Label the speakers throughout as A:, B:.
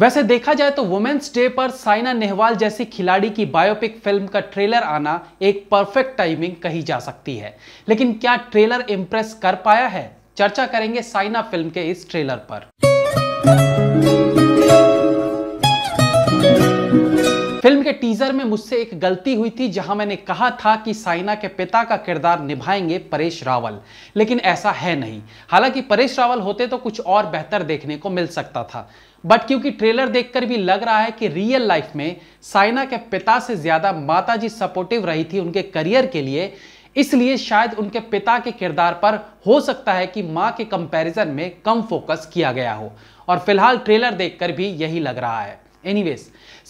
A: वैसे देखा जाए तो वुमेन्स डे पर साइना नेहवाल जैसी खिलाड़ी की बायोपिक फिल्म का ट्रेलर आना एक परफेक्ट टाइमिंग कही जा सकती है लेकिन क्या ट्रेलर इंप्रेस कर पाया है चर्चा करेंगे साइना फिल्म के इस ट्रेलर पर फिल्म के टीजर में मुझसे एक गलती हुई थी जहां मैंने कहा था कि साइना के पिता का किरदार निभाएंगे परेश रावल लेकिन ऐसा है नहीं हालांकि परेश रावल होते तो कुछ और बेहतर देखने को मिल सकता था बट क्योंकि ट्रेलर देखकर भी लग रहा है कि रियल लाइफ में साइना के पिता से ज्यादा माताजी सपोर्टिव रही थी उनके करियर के लिए इसलिए शायद उनके पिता के किरदार पर हो सकता है कि माँ के कंपैरिजन में कम फोकस किया गया हो और फिलहाल ट्रेलर देखकर भी यही लग रहा है एनीवेज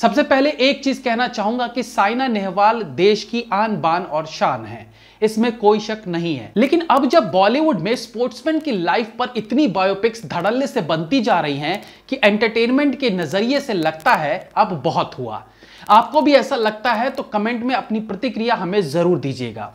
A: सबसे पहले एक चीज कहना चाहूंगा कि साइना नेहवाल देश की आन बान और शान है इसमें कोई शक नहीं है लेकिन अब जब बॉलीवुड में स्पोर्ट्समैन की लाइफ पर इतनी बायोपिक्स धड़ल्ले से बनती जा रही हैं कि एंटरटेनमेंट के नजरिए से लगता है अब बहुत हुआ आपको भी ऐसा लगता है तो कमेंट में अपनी प्रतिक्रिया हमें जरूर दीजिएगा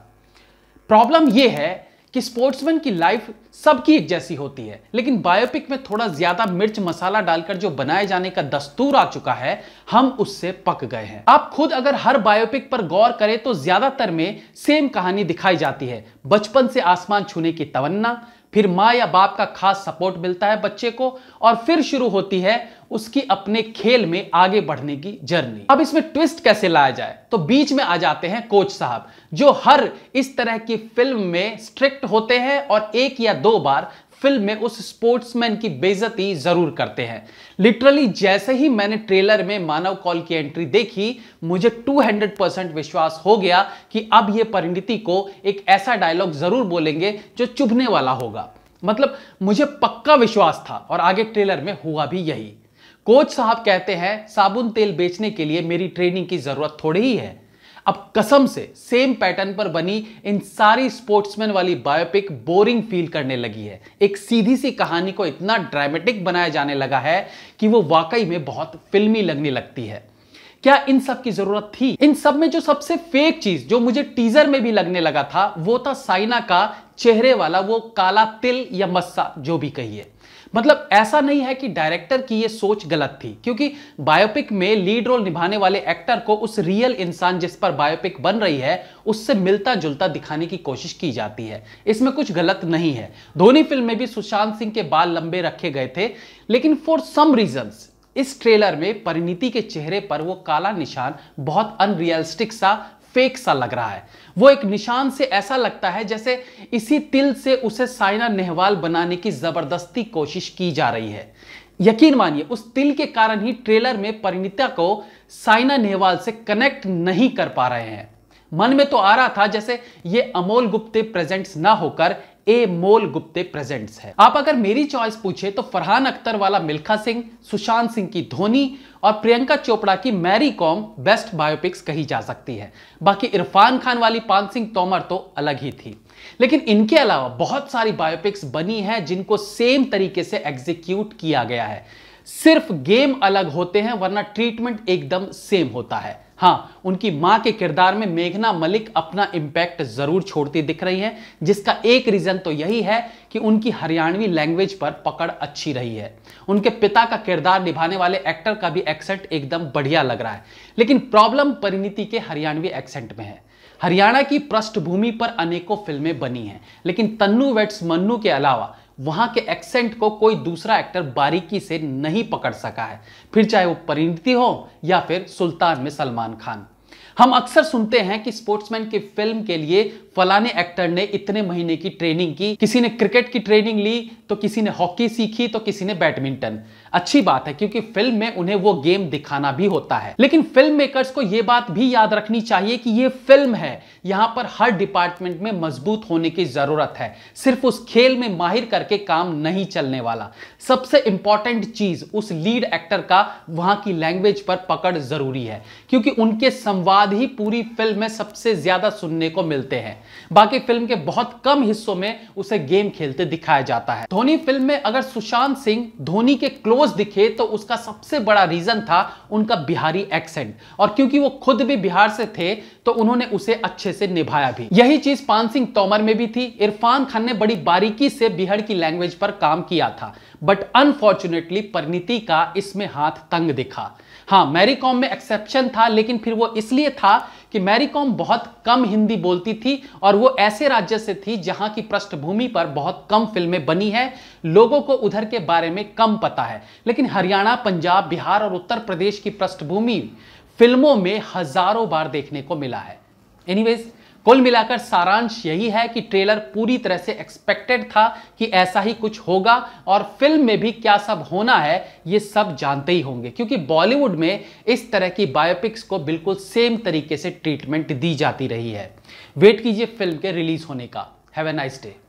A: प्रॉब्लम यह है कि स्पोर्ट्समैन की लाइफ सबकी एक जैसी होती है लेकिन बायोपिक में थोड़ा ज्यादा मिर्च मसाला डालकर जो बनाए जाने का दस्तूर आ चुका है हम उससे पक गए हैं आप खुद अगर हर बायोपिक पर गौर करें तो ज्यादातर में सेम कहानी दिखाई जाती है बचपन से आसमान छूने की तवन्ना फिर माँ या बाप का खास सपोर्ट मिलता है बच्चे को और फिर शुरू होती है उसकी अपने खेल में आगे बढ़ने की जर्नी अब इसमें ट्विस्ट कैसे लाया जाए तो बीच में आ जाते हैं कोच साहब जो हर इस तरह की फिल्म में स्ट्रिक्ट होते हैं और एक या दो बार फिल्म में उस स्पोर्ट्समैन की बेजती जरूर करते हैं लिटरली जैसे ही मैंने ट्रेलर में मानव कॉल की एंट्री देखी मुझे 200 परसेंट विश्वास हो गया कि अब ये परिणति को एक ऐसा डायलॉग जरूर बोलेंगे जो चुभने वाला होगा मतलब मुझे पक्का विश्वास था और आगे ट्रेलर में हुआ भी यही कोच साहब कहते हैं साबुन तेल बेचने के लिए मेरी ट्रेनिंग की जरूरत थोड़ी ही है अब कसम से सेम पैटर्न पर बनी इन सारी स्पोर्ट्समैन वाली बायोपिक बोरिंग फील करने लगी है एक सीधी सी कहानी को इतना ड्रामेटिक बनाया जाने लगा है कि वो वाकई में बहुत फिल्मी लगने लगती है क्या इन सब की जरूरत थी इन सब में जो सबसे फेक चीज जो मुझे टीजर में भी लगने लगा था वो था साइना का चेहरे वाला वो काला तिल या मस्सा जो भी कहिए मतलब ऐसा नहीं है कि डायरेक्टर की ये सोच गलत थी क्योंकि बायोपिक में लीड रोल निभाने वाले एक्टर को उस रियल इंसान जिस पर बायोपिक बन रही है उससे मिलता जुलता दिखाने की कोशिश की जाती है इसमें कुछ गलत नहीं है धोनी फिल्म में भी सुशांत सिंह के बाल लंबे रखे गए थे लेकिन फॉर सम रीजन इस ट्रेलर में परिणीति के चेहरे पर वो काला निशान बहुत अनरियलिस्टिक सा फेक सा लग रहा है वो एक निशान से ऐसा लगता है जैसे इसी तिल से उसे साइना नेहवाल बनाने की जबरदस्ती कोशिश की जा रही है यकीन मानिए उस तिल के कारण ही ट्रेलर में परिणीता को साइना नेहवाल से कनेक्ट नहीं कर पा रहे हैं मन में तो आ रहा था जैसे ये अमोल गुप्ते प्रेजेंट्स ना होकर ए मोल गुप्ते प्रेजेंट्स है आप अगर मेरी चॉइस पूछे तो फरहान अख्तर वाला मिल्खा सिंह सुशांत सिंह की धोनी और प्रियंका चोपड़ा की मैरी कॉम बेस्ट बायोपिक्स कही जा सकती है बाकी इरफान खान वाली पान सिंह तोमर तो अलग ही थी लेकिन इनके अलावा बहुत सारी बायोपिक्स बनी है जिनको सेम तरीके से एग्जीक्यूट किया गया है सिर्फ गेम अलग होते हैं वरना ट्रीटमेंट एकदम सेम होता है हाँ उनकी मां के किरदार में मेघना मलिक अपना इम्पैक्ट जरूर छोड़ती दिख रही हैं जिसका एक रीजन तो यही है कि उनकी हरियाणवी लैंग्वेज पर पकड़ अच्छी रही है उनके पिता का किरदार निभाने वाले एक्टर का भी एक्सेंट एकदम बढ़िया लग रहा है लेकिन प्रॉब्लम परिणति के हरियाणवी एक्सेंट में है हरियाणा की पृष्ठभूमि पर अनेकों फिल्में बनी हैं लेकिन तन्नू वेट्स मन्नू के अलावा वहां के एक्सेंट को कोई दूसरा एक्टर बारीकी से नहीं पकड़ सका है फिर चाहे वो परिणति हो या फिर सुल्तान में सलमान खान हम अक्सर सुनते हैं कि स्पोर्ट्समैन की फिल्म के लिए फलाने एक्टर ने इतने महीने की ट्रेनिंग की किसी ने क्रिकेट की ट्रेनिंग ली तो किसी ने हॉकी सीखी तो किसी ने बैडमिंटन अच्छी बात है क्योंकि फिल्म में उन्हें वो गेम दिखाना भी होता है लेकिन फिल्म मेकर्स को यह बात भी याद रखनी चाहिए कि ये फिल्म है यहां पर हर डिपार्टमेंट में मजबूत होने की जरूरत है सिर्फ उस खेल में माहिर करके काम नहीं चलने वाला सबसे इंपॉर्टेंट चीज उस लीड एक्टर का वहां की लैंग्वेज पर पकड़ जरूरी है क्योंकि उनके संवाद ही पूरी फिल्म में सबसे ज्यादा सुनने को मिलते हैं बाकी फिल्म के बहुत कम हिस्सों में उसे गेम खेलते दिखाया जाता है धोनी फिल्म में अगर सुशांत सिंह धोनी के क्लोज दिखे तो उसका सबसे बड़ा रीजन था उनका बिहारी एक्सेंट और क्योंकि वो खुद भी बिहार से थे तो उन्होंने उसे अच्छे से निभाया भी यही चीज पान सिंह तोमर में भी थी इरफान खान ने बड़ी बारीकी से बिहार की लैंग्वेज पर काम किया था बट अनफॉर्चुनेटली परिणति का इसमें हाथ तंग दिखा हाँ मैरी कॉम में एक्सेप्शन था लेकिन फिर वो इसलिए था कि मैरी कॉम बहुत कम हिंदी बोलती थी और वो ऐसे राज्य से थी जहां की पृष्ठभूमि पर बहुत कम फिल्में बनी है लोगों को उधर के बारे में कम पता है लेकिन हरियाणा पंजाब बिहार और उत्तर प्रदेश की पृष्ठभूमि फिल्मों में हजारों बार देखने को मिला है एनीवेज कुल मिलाकर सारांश यही है कि ट्रेलर पूरी तरह से एक्सपेक्टेड था कि ऐसा ही कुछ होगा और फिल्म में भी क्या सब होना है ये सब जानते ही होंगे क्योंकि बॉलीवुड में इस तरह की बायोपिक्स को बिल्कुल सेम तरीके से ट्रीटमेंट दी जाती रही है वेट कीजिए फिल्म के रिलीज होने का हैव ए नाइस डे